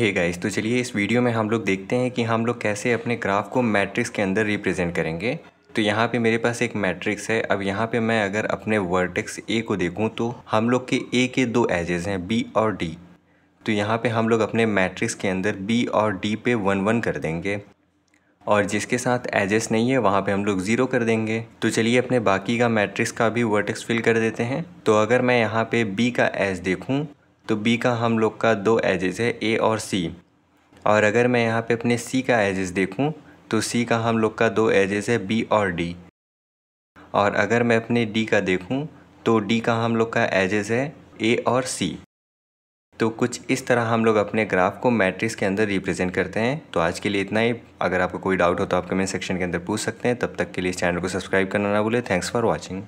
हे hey guys तो चलिए इस वीडियो में हम लोग देखते हैं कि हम लोग कैसे अपने ग्राफ को मैट्रिक्स के अंदर रिप्रेजेंट करेंगे तो यहाँ पे मेरे पास एक मैट्रिक्स है अब यहाँ पे मैं अगर अपने वर्टेक्स ए को देखूँ तो हम लोग के ए के दो एजेस हैं बी और डी तो यहाँ पे हम लोग अपने मैट्रिक्स के अंदर बी और डी पे वन वन कर देंगे और जिसके साथ एजेस नहीं है वहाँ पे हम लोग ज़ीरो कर देंगे तो चलिए अपने बाकी का मैट्रिक्स का भी वर्टेक्स फिल कर देते हैं तो अगर मैं यहाँ पे बी का एज देखूँ तो बी का हम लोग का दो एजेस है ए और सी और अगर मैं यहाँ पे अपने सी का एजेस देखूँ तो सी का हम लोग का दो एजेस है बी और डी और अगर मैं अपने डी का देखूँ तो डी का हम लोग का एजेस है ए और सी तो कुछ इस तरह हम लोग अपने ग्राफ को मैट्रिक्स के अंदर रिप्रेजेंट करते हैं तो आज के लिए इतना ही अगर आपको कोई डाउट हो तो आप कमेंट सेक्शन के अंदर पूछ सकते हैं तब तक के लिए इस चैनल को सब्सक्राइब करना ना भूलें थैंक्स फॉर वॉचिंग